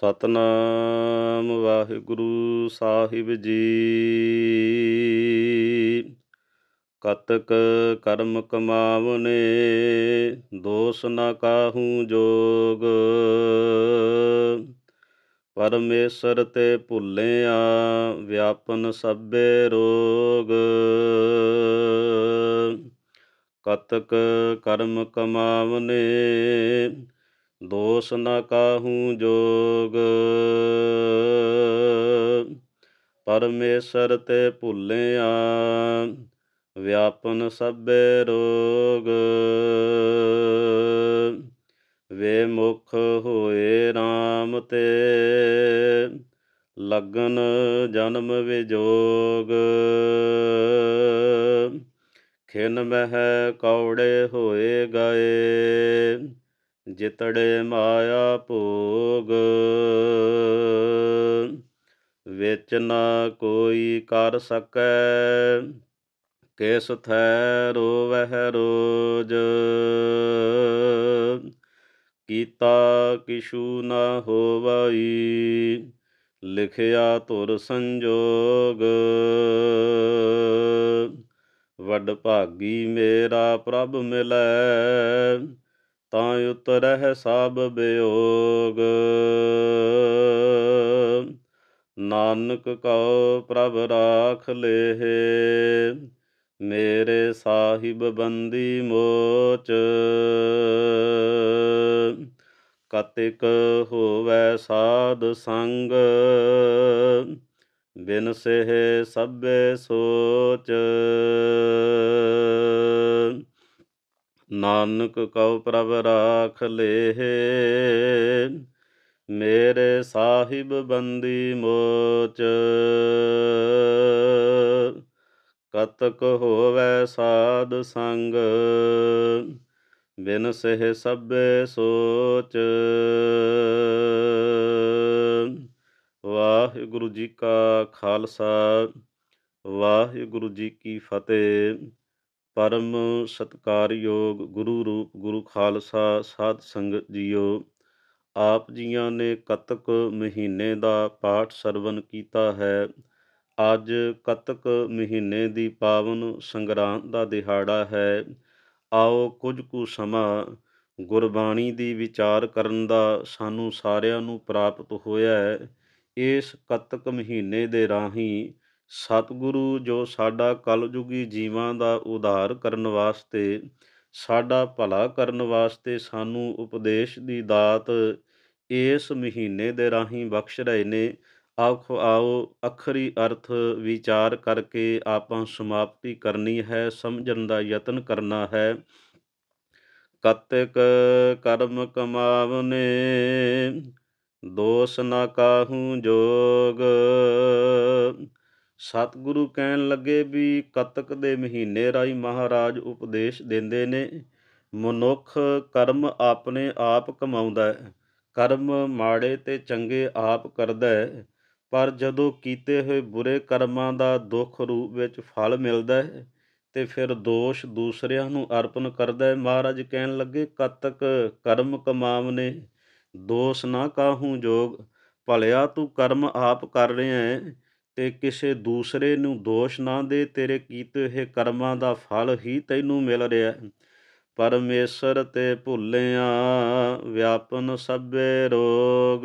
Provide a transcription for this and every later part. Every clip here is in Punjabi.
ਸਤਨਾਮ ਵਾਹਿਗੁਰੂ ਸਾਹਿਬ ਜੀ ਕਤਕ ਕਰਮ ਕਮਾਵਨੇ ਦੋਸ ਨਾ ਕਾਹੂ ਜੋਗ ਪਰਮੇਸ਼ਰ ਤੇ ਭੁੱਲਿਆ ਵਿਆਪਨ ਸਭੇ ਰੋਗ ਕਤਕ ਕਰਮ ਕਮਾਵਨੇ ਦੋਸ ਨ ਕਾਹੂ ਜੋਗ ਪਰਮੇਸ਼ਰ ਤੇ ਭੁੱਲਿਆ ਵਿਆਪਨ ਸਭੇ ਰੋਗ ਵੇ ਮੁਖ ਹੋਏ RAM ਤੇ ਲਗਨ ਜਨਮ ਵਿਜੋਗ ਖਿਨ ਮਹਿ ਕੌੜੇ ਹੋਏ ਗਏ ਜਿਤੜੇ ਮਾਇਆ ਭੋਗ ਵਿੱਚ ਨਾ ਕੋਈ ਕਰ ਸਕੈ ਕਿਸ ਥੈ ਰੋਵਹਿ ਰੋਜ ਕੀਤਾ ਕਿਛੂ ਨ ਹੋਵਈ ਲਿਖਿਆ ਤੁਰ ਸੰਜੋਗ ਵੱਡ ਭਾਗੀ ਮੇਰਾ ਪ੍ਰਭ ਮਿਲੈ ਤਾਂ ਉਤਰਹਿ ਸਭ ਬਿਯੋਗ ਨਾਨਕ ਕਉ ਪ੍ਰਭ ਰਾਖ ਲੇਹਿ ਮੇਰੇ ਸਾਹਿਬ ਬੰਦੀ ਮੋਚ ਕਤਿਕ ਹੋਵੇ ਸਾਧ ਸੰਗ ਬਿਨ ਸਹਿ ਸਭੇ ਸੋਚ ਨਾਨਕ ਕਉ ਪ੍ਰਭ ਰਾਖ ਲੇਹ ਮੇਰੇ ਸਾਹਿਬ ਬੰਦੀ ਮੋਚ ਕਤਕ ਹੋਵੇ ਸਾਧ ਸੰਗ ਬਿਨ ਸਹਿ ਸਭੇ ਸੋਚ ਵਾਹਿਗੁਰੂ ਜੀ ਕਾ ਖਾਲਸਾ ਵਾਹਿਗੁਰੂ ਜੀ ਕੀ ਫਤਿਹ ਪਰਮ ਸਤਕਾਰਯੋਗ ਗੁਰੂ ਰੂਪ ਗੁਰੂ ਖਾਲਸਾ ਸਾਧ ਸੰਗਤ ਜੀਓ ਆਪ ਜੀਆਂ ਨੇ ਕਤਕ ਮਹੀਨੇ ਦਾ ਪਾਠ ਸਰਵਨ ਕੀਤਾ ਹੈ ਅੱਜ ਕਤਕ ਮਹੀਨੇ ਦੀ ਪਾਵਨ ਸੰਗਰਾਂਦ ਦਾ ਦਿਹਾੜਾ ਹੈ ਆਓ ਕੁਝ ਕੁ ਸਮਾਂ ਗੁਰਬਾਣੀ ਦੀ ਵਿਚਾਰ ਕਰਨ ਦਾ ਸਾਨੂੰ ਸਾਰਿਆਂ ਨੂੰ ਪ੍ਰਾਪਤ ਹੋਇਆ ਹੈ ਇਸ ਕਤਕ ਮਹੀਨੇ ਦੇ ਰਾਹੀਂ ਸਤਿਗੁਰੂ ਜੋ ਸਾਡਾ ਕਲਯੁਗੀ ਜੀਵਾਂ ਦਾ ਉਧਾਰ ਕਰਨ ਵਾਸਤੇ ਸਾਡਾ ਭਲਾ ਕਰਨ ਵਾਸਤੇ ਸਾਨੂੰ ਉਪਦੇਸ਼ ਦੀ ਦਾਤ ਇਸ ਮਹੀਨੇ ਦੇ ਰਾਹੀਂ ਬਖਸ਼ ਰਹੇ ਨੇ ਆਖੋ ਆਓ ਅਖਰੀ ਅਰਥ ਵਿਚਾਰ ਕਰਕੇ ਆਪਾਂ ਸਮਾਪਤੀ ਕਰਨੀ ਹੈ ਸਮਝਣ ਦਾ ਯਤਨ ਕਰਨਾ ਹੈ ਕਤਕ ਕਰਮ ਕਮਾਵਨੇ ਦੋਸ ਨਾ ਕਾਹੂ ਜੋਗ ਸਤਿਗੁਰੂ ਕਹਿਣ ਲੱਗੇ ਵੀ ਕਤਕ ਦੇ ਮਹੀਨੇ ਰਾਈ ਮਹਾਰਾਜ ਉਪਦੇਸ਼ ਦਿੰਦੇ ਨੇ ਮਨੁੱਖ ਕਰਮ ਆਪਣੇ ਆਪ ਕਮਾਉਂਦਾ ਹੈ ਕਰਮ ਮਾੜੇ ਤੇ ਚੰਗੇ ਆਪ ਕਰਦਾ ਹੈ ਪਰ ਜਦੋਂ ਕੀਤੇ ਹੋਏ ਬੁਰੇ ਕਰਮਾਂ ਦਾ ਦੁੱਖ ਰੂਪ ਵਿੱਚ ਫਲ ਮਿਲਦਾ ਹੈ ਤੇ ਫਿਰ ਦੋਸ਼ ਦੂਸਰਿਆਂ ਨੂੰ ਅਰਪਣ ਕਰਦਾ ਹੈ ਮਹਾਰਾਜ ਕਹਿਣ ਲੱਗੇ ਕਤਕ ਕਰਮ ਕਮਾਵਨੇ ਦੋਸ਼ ਨਾ ਕਾਹੂ ਜੋਗ ਭਲਿਆ ਤੂੰ ਕਰਮ ਆਪ ਕਰ ਰਿਹਾ ਹੈ ਤੇ ਕਿਸੇ ਦੂਸਰੇ ਨੂੰ ਦੋਸ਼ ਨਾ ਦੇ ਤੇਰੇ ਕੀਤੇ ਹੋਏ ਕਰਮਾਂ ਦਾ ਫਲ ਹੀ ਤੈਨੂੰ ਮਿਲ ਰਿਹਾ ਪਰਮੇਸ਼ਰ ਤੇ ਭੁੱਲਿਆ ਵਿਆਪਨ ਸਭੇ ਰੋਗ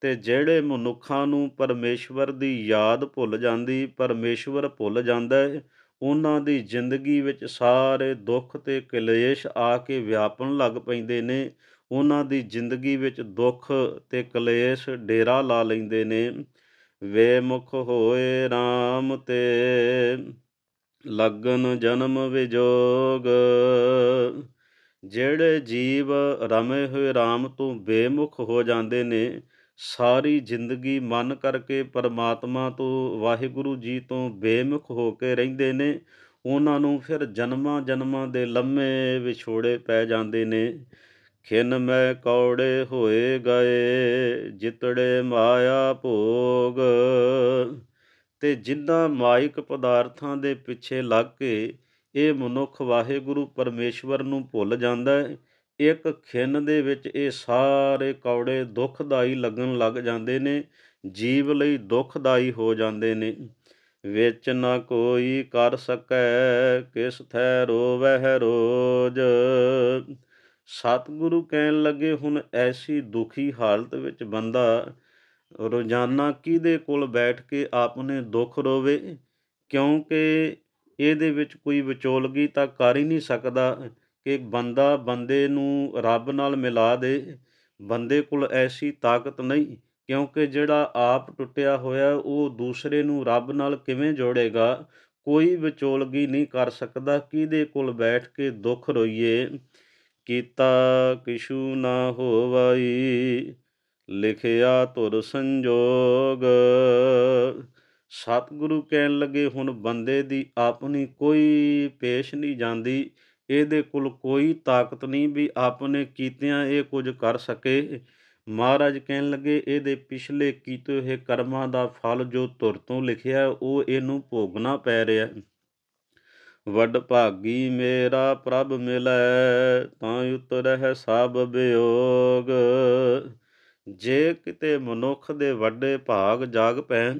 ਤੇ ਜਿਹੜੇ ਮਨੁੱਖਾਂ ਨੂੰ ਪਰਮੇਸ਼ਵਰ ਦੀ ਯਾਦ ਭੁੱਲ ਜਾਂਦੀ ਪਰਮੇਸ਼ਵਰ ਭੁੱਲ ਜਾਂਦਾ ਹੈ ਉਹਨਾਂ ਦੀ ਜ਼ਿੰਦਗੀ ਵਿੱਚ ਸਾਰੇ ਦੁੱਖ ਤੇ ਕਲੇਸ਼ ਆ ਕੇ ਵਿਆਪਨ ਲੱਗ ਪੈਂਦੇ ਨੇ ਉਹਨਾਂ ਦੀ ਜ਼ਿੰਦਗੀ ਵਿੱਚ ਦੁੱਖ ਤੇ ਕਲੇਸ਼ ਡੇਰਾ ਲਾ ਲੈਂਦੇ ਨੇ ਵੇ ਮੁਖ ਹੋਏ RAM ਤੇ ਲਗਨ ਜਨਮ ਵਿਜੋਗ ਜਿਹੜੇ ਜੀਵ ਰਮੇ ਹੋਏ RAM ਤੋਂ ਬੇਮੁਖ ਹੋ ਜਾਂਦੇ ਨੇ ਸਾਰੀ ਜ਼ਿੰਦਗੀ ਮਨ ਕਰਕੇ ਪਰਮਾਤਮਾ ਤੋਂ ਵਾਹਿਗੁਰੂ ਜੀ ਤੋਂ ਬੇਮੁਖ ਹੋ ਕੇ ਰਹਿੰਦੇ ਨੇ ਉਹਨਾਂ ਨੂੰ ਫਿਰ ਜਨਮਾਂ ਜਨਮਾਂ ਦੇ ਲੰਮੇ ਵਿਛੋੜੇ ਪੈ ਜਾਂਦੇ ਨੇ ਖਿਨ ਮੈਂ ਕੌੜੇ ਹੋਏ ਗਏ ਜਿਤੜੇ ਮਾਇਆ ਭੋਗ ਤੇ ਜਿੰਨਾ ਮਾਇਕ ਪਦਾਰਥਾਂ ਦੇ ਪਿੱਛੇ ਲੱਗ ਕੇ ਇਹ ਮਨੁੱਖ ਵਾਹਿਗੁਰੂ ਪਰਮੇਸ਼ਵਰ ਨੂੰ ਭੁੱਲ ਜਾਂਦਾ ਹੈ ਇੱਕ ਖਿੰਨ ਦੇ ਵਿੱਚ ਇਹ ਸਾਰੇ ਕੌੜੇ ਦੁੱਖਦਾਈ ਲੱਗਣ ਲੱਗ ਜਾਂਦੇ ਨੇ ਜੀਵ ਲਈ ਦੁੱਖਦਾਈ ਹੋ ਜਾਂਦੇ ਨੇ ਵਿੱਚ ਨਾ ਕੋਈ ਕਰ ਸਕੈ ਕਿਸ ਥੈ ਰੋਵਹਿ ਰੋਜ ਸਤਿਗੁਰੂ ਕਹਿਣ ਲੱਗੇ ਹੁਣ ਐਸੀ ਦੁਖੀ ਹਾਲਤ ਵਿੱਚ ਬੰਦਾ ਰੋਜ਼ਾਨਾ ਕਿਹਦੇ ਕੋਲ ਬੈਠ ਕੇ ਆਪਣੇ ਦੁੱਖ ਰੋਵੇ ਕਿਉਂਕਿ ਇਹਦੇ ਵਿੱਚ ਕੋਈ ਵਿਚੋਲਗੀ ਤਾਂ ਕਰ ਹੀ ਨਹੀਂ ਸਕਦਾ ਕਿ ਬੰਦਾ ਬੰਦੇ ਨੂੰ ਰੱਬ ਨਾਲ ਮਿਲਾ ਦੇ ਬੰਦੇ ਕੋਲ ਐਸੀ ਤਾਕਤ ਨਹੀਂ ਕਿਉਂਕਿ ਜਿਹੜਾ ਆਪ ਟੁੱਟਿਆ ਹੋਇਆ ਉਹ ਦੂਸਰੇ ਨੂੰ ਰੱਬ ਨਾਲ ਕਿਵੇਂ ਜੋੜੇਗਾ ਕੋਈ ਵਿਚੋਲਗੀ ਨਹੀਂ ਕਰ ਸਕਦਾ ਕਿਹਦੇ ਕੋਲ ਬੈਠ ਕੇ ਦੁੱਖ ਰੋਈਏ ਕੀਤਾ ਕਿਛੂ ਨਾ ਹੋਵਾਈ ਲਿਖਿਆ ਤੁਰ ਸੰਜੋਗ ਸਤਿਗੁਰੂ ਕਹਿਣ ਲੱਗੇ ਹੁਣ ਬੰਦੇ ਦੀ ਆਪਣੀ ਕੋਈ ਪੇਸ਼ ਨਹੀਂ ਜਾਂਦੀ ਇਹਦੇ ਕੋਲ ਕੋਈ ਤਾਕਤ ਨਹੀਂ ਵੀ ਆਪਨੇ ਕੀਤਿਆਂ ਇਹ ਕੁਝ ਕਰ ਸਕੇ ਮਹਾਰਾਜ ਕਹਿਣ ਲੱਗੇ ਇਹਦੇ ਪਿਛਲੇ ਕੀਤੇ ਹੋਏ ਕਰਮਾਂ ਦਾ ਫਲ ਜੋ ਤੁਰ ਤੋਂ ਲਿਖਿਆ ਉਹ ਇਹਨੂੰ ਭੋਗਣਾ ਪੈ ਰਿਹਾ ਹੈ ਵੱਡ ਭਾਗੀ ਮੇਰਾ ਪ੍ਰਭ ਮਿਲੈ ਤਾਂ ਉਤਰਹਿ ਸਭ ਬਿਯੋਗ ਜੇ ਕਿਤੇ ਮਨੁੱਖ ਦੇ ਵੱਡੇ ਭਾਗ ਜਾਗ ਪੈਣ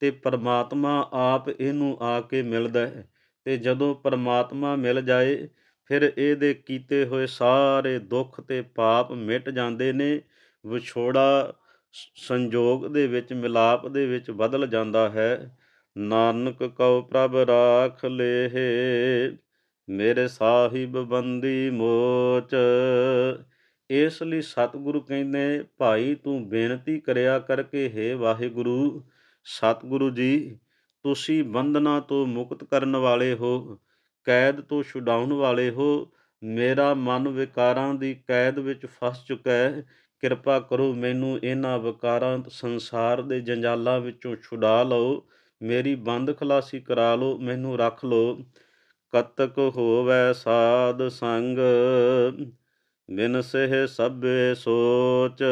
ਤੇ ਪਰਮਾਤਮਾ ਆਪ ਇਹਨੂੰ ਆ ਕੇ ਮਿਲਦਾ ਹੈ ਤੇ ਜਦੋਂ ਪਰਮਾਤਮਾ ਮਿਲ ਜਾਏ ਫਿਰ ਇਹਦੇ ਕੀਤੇ ਹੋਏ ਸਾਰੇ ਦੁੱਖ ਤੇ ਪਾਪ ਮਿਟ ਜਾਂਦੇ ਨੇ ਵਿਛੋੜਾ ਸੰਜੋਗ ਦੇ ਵਿੱਚ ਮਿਲਾਪ ਦੇ ਵਿੱਚ ਬਦਲ ਜਾਂਦਾ ਹੈ ਨਾਨਕ ਕਉ ਪ੍ਰਭ ਰਾਖ ਲੇਹੇ ਮੇਰੇ ਸਾਹਿਬ ਬੰਦੀ ਮੋਚ ਇਸ ਲਈ ਸਤਿਗੁਰੂ ਕਹਿੰਦੇ ਭਾਈ ਤੂੰ ਬੇਨਤੀ ਕਰਿਆ ਕਰਕੇ ਹੈ ਵਾਹਿਗੁਰੂ ਸਤਿਗੁਰੂ ਜੀ ਤੁਸੀਂ ਬੰਧਨਾਂ ਤੋਂ ਮੁਕਤ ਕਰਨ ਵਾਲੇ ਹੋ ਕੈਦ ਤੋਂ ਛੁਡਾਉਣ ਵਾਲੇ ਹੋ ਮੇਰਾ ਮਨ ਵਿਕਾਰਾਂ ਦੀ ਕੈਦ ਵਿੱਚ ਫਸ ਚੁੱਕਾ ਹੈ ਕਿਰਪਾ ਕਰੋ ਮੈਨੂੰ ਇਹਨਾਂ ਵਿਕਾਰਾਂ ਸੰਸਾਰ ਦੇ ਜੰਜਾਲਾਂ ਵਿੱਚੋਂ ਛੁਡਾ ਲਓ ਮੇਰੀ ਬੰਦ ਖਲਾਸੀ ਕਰਾ ਲੋ ਮੈਨੂੰ ਰੱਖ ਲੋ ਕਤਕ ਹੋਵੇ ਸਾਧ ਸੰਗ ਬਿਨ ਸਹਿ ਸਭੇ ਸੋਚ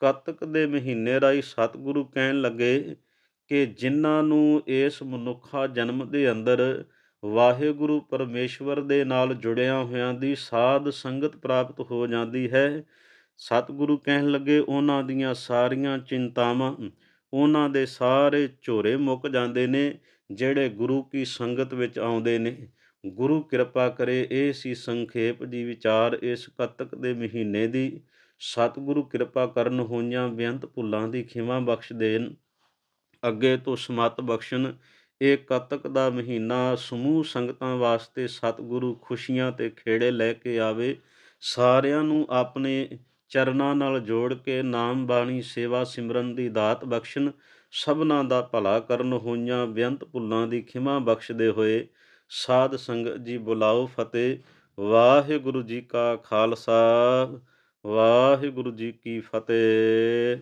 ਕਤਕ ਦੇ ਮਹੀਨੇ ਰਾਈ ਸਤਿਗੁਰੂ ਕਹਿਣ ਲੱਗੇ ਕਿ ਜਿਨ੍ਹਾਂ ਨੂੰ ਇਸ ਮਨੁੱਖਾ ਜਨਮ ਦੇ ਅੰਦਰ ਵਾਹਿਗੁਰੂ ਪਰਮੇਸ਼ਵਰ ਦੇ ਨਾਲ ਜੁੜਿਆ ਹੋਇਆਂ ਦੀ ਸਾਧ ਸੰਗਤ ਪ੍ਰਾਪਤ ਹੋ ਜਾਂਦੀ ਹੈ ਸਤਿਗੁਰੂ ਕਹਿਣ ਲੱਗੇ ਉਹਨਾਂ ਦੀਆਂ ਸਾਰੀਆਂ ਚਿੰਤਾਵਾਂ ਉਹਨਾਂ ਦੇ ਸਾਰੇ ਝੋਰੇ ਮੁੱਕ ਜਾਂਦੇ ਨੇ ਜਿਹੜੇ ਗੁਰੂ ਕੀ ਸੰਗਤ ਵਿੱਚ ਆਉਂਦੇ ਨੇ ਗੁਰੂ ਕਿਰਪਾ ਕਰੇ ਇਹ ਸੀ ਸੰਖੇਪ ਦੀ ਵਿਚਾਰ ਇਸ ਕਤਕ ਦੇ ਮਹੀਨੇ ਦੀ ਸਤਿਗੁਰੂ ਕਿਰਪਾ ਕਰਨ ਹੋਈਆਂ ਬੇਅੰਤ ਭੁੱਲਾਂ ਦੀ ਖਿਮਾ ਬਖਸ਼ ਦੇਣ ਅੱਗੇ ਤੋਂ ਸਮਤ ਬਖਸ਼ਣ ਇਹ ਕਤਕ ਦਾ ਮਹੀਨਾ ਸਮੂਹ ਸੰਗਤਾਂ ਵਾਸਤੇ ਸਤਿਗੁਰੂ ਖੁਸ਼ੀਆਂ ਤੇ ਖੇੜੇ ਲੈ ਕੇ ਆਵੇ ਸਾਰਿਆਂ ਨੂੰ ਆਪਣੇ ਚਰਨਾਂ ਨਾਲ ਜੋੜ ਕੇ ਨਾਮ ਬਾਣੀ ਸੇਵਾ ਸਿਮਰਨ ਦੀ ਦਾਤ ਬਖਸ਼ਣ ਸਭਨਾ ਦਾ ਭਲਾ ਕਰਨ ਹੋਈਆਂ ਬੇਅੰਤ ਭੁੱਲਾਂ ਦੀ ਖਿਮਾ ਬਖਸ਼ਦੇ ਹੋਏ ਸਾਧ ਸੰਗਤ ਜੀ ਬੁਲਾਓ ਫਤਿਹ ਵਾਹਿਗੁਰੂ ਜੀ ਕਾ ਖਾਲਸਾ ਵਾਹਿਗੁਰੂ ਜੀ ਕੀ ਫਤਿਹ